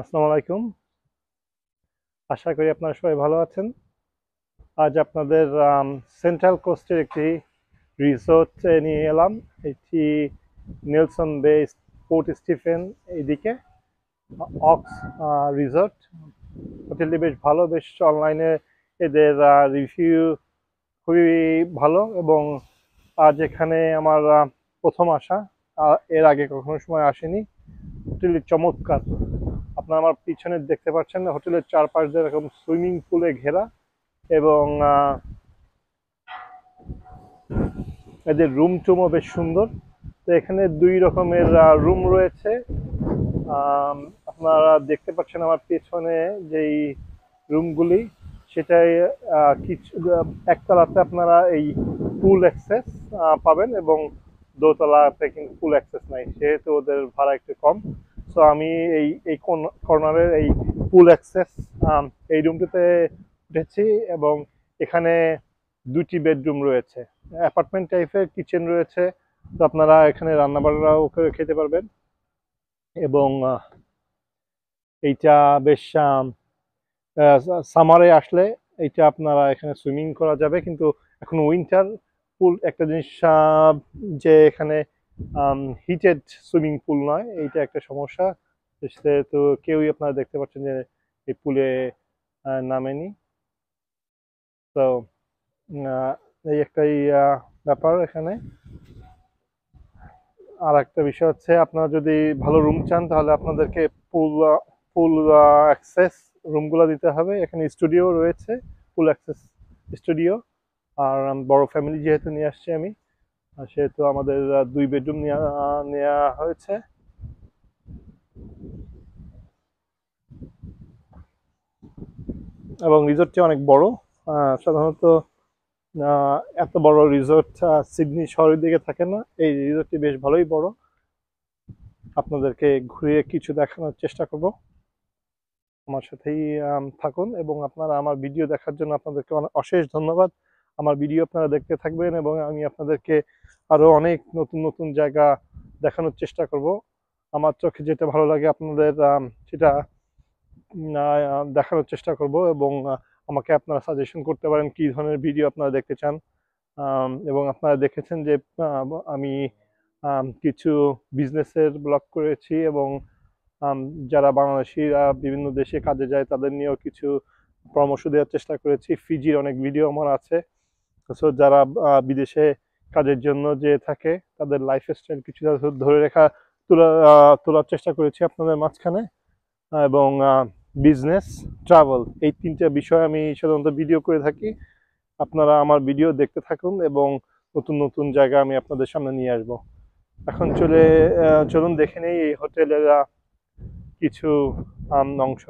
আসসালামু আলাইকুম আশা করি আপনারা সবাই ভালো আছেন আজ আপনাদের সেন্ট্রাল কোস্টের একটি রিসোর্ট নিয়ে এলাম এটি নেলসন বে পোর্ট স্টিফেন এইদিকে অক্স রিসোর্ট হোটেলটি বেশ ভালো বেশ অনলাইনে এদের রিভিউ খুবই ভালো এবং আজ এখানে আমার প্রথম আসা এর আগে কখনো সময় আসেনি হোটেলটি চমৎকার আপনারা আমার পিছনে দেখতে পাচ্ছেন হোটেলের চারপাশ এরকম সুইমিং পুলে ঘেরা এবং এদের রুম টুমও বেশ সুন্দর তো এখানে দুই রকমের রুম রয়েছে আপনারা দেখতে পাচ্ছেন আমার পেছনে যেই রুমগুলি সেটাই কিছু একতলাতে আপনারা এই পুল অ্যাক্সেস পাবেন এবং দোতলাতে কিন্তু পুল অ্যাক্সেস নাই সেহেতু ওদের ভাড়া একটু কম সো আমি এই এই কর্নারের এই ফুল অ্যাক্সেস um, এই রুমটিতে উঠেছি এবং এখানে দুটি বেডরুম রয়েছে অ্যাপার্টমেন্ট টাইপের কিচেন রয়েছে তো আপনারা এখানে রান্নাবাড়াও খেতে পারবেন এবং এইটা বেশ সামারে আসলে এইটা আপনারা এখানে সুইমিং করা যাবে কিন্তু এখন উইন্টার ফুল একটা জিনিস যে এখানে হিটেড সুইমিং পুল নয় এইটা একটা সমস্যা সেহেতু কেউই আপনারা দেখতে পাচ্ছেন যে এই পুলে নামেনি তো এই একটাই ব্যাপার এখানে আর একটা বিষয় হচ্ছে আপনারা যদি ভালো রুম চান তাহলে আপনাদেরকে পুল পুল অ্যাক্সেস রুমগুলো দিতে হবে এখানে স্টুডিও রয়েছে ফুল অ্যাক্সেস স্টুডিও আর বড় ফ্যামিলি যেহেতু নিয়ে আসছি আমি সেহেতু আমাদের দুই বেডরুম নেওয়া হয়েছে এবং রিজোর্টটি অনেক বড় সাধারণত এত বড় রিজোর্ট সিডনি শহরের দিকে থাকে না এই রিসোর্টটি বেশ ভালোই বড় আপনাদেরকে ঘুরিয়ে কিছু দেখানোর চেষ্টা করব আমার সাথেই থাকুন এবং আপনারা আমার ভিডিও দেখার জন্য আপনাদেরকে অনেক অশেষ ধন্যবাদ আমার ভিডিও আপনারা দেখতে থাকবেন এবং আমি আপনাদেরকে আরও অনেক নতুন নতুন জায়গা দেখানোর চেষ্টা করব আমার চোখে যেটা ভালো লাগে আপনাদের সেটা দেখানোর চেষ্টা করব এবং আমাকে আপনারা সাজেশন করতে পারেন কী ধরনের ভিডিও আপনারা দেখতে চান এবং আপনারা দেখেছেন যে আমি কিছু বিজনেসের ব্লগ করেছি এবং যারা বাংলাদেশিরা বিভিন্ন দেশে কাজে যায় তাদের নিয়েও কিছু পরামর্শ দেওয়ার চেষ্টা করেছি ফিজির অনেক ভিডিও আমার আছে অথচ যারা বিদেশে কাজের জন্য যে থাকে তাদের লাইফস্টাইল কিছুটা ধরে রেখা তোলা তোলার চেষ্টা করেছি আপনাদের মাঝখানে এবং বিজনেস ট্রাভেল এই তিনটা বিষয় আমি সাধারণত ভিডিও করে থাকি আপনারা আমার ভিডিও দেখতে থাকুন এবং নতুন নতুন জায়গা আমি আপনাদের সামনে নিয়ে আসব এখন চলে চলুন দেখে নেই এই হোটেলের কিছু অংশ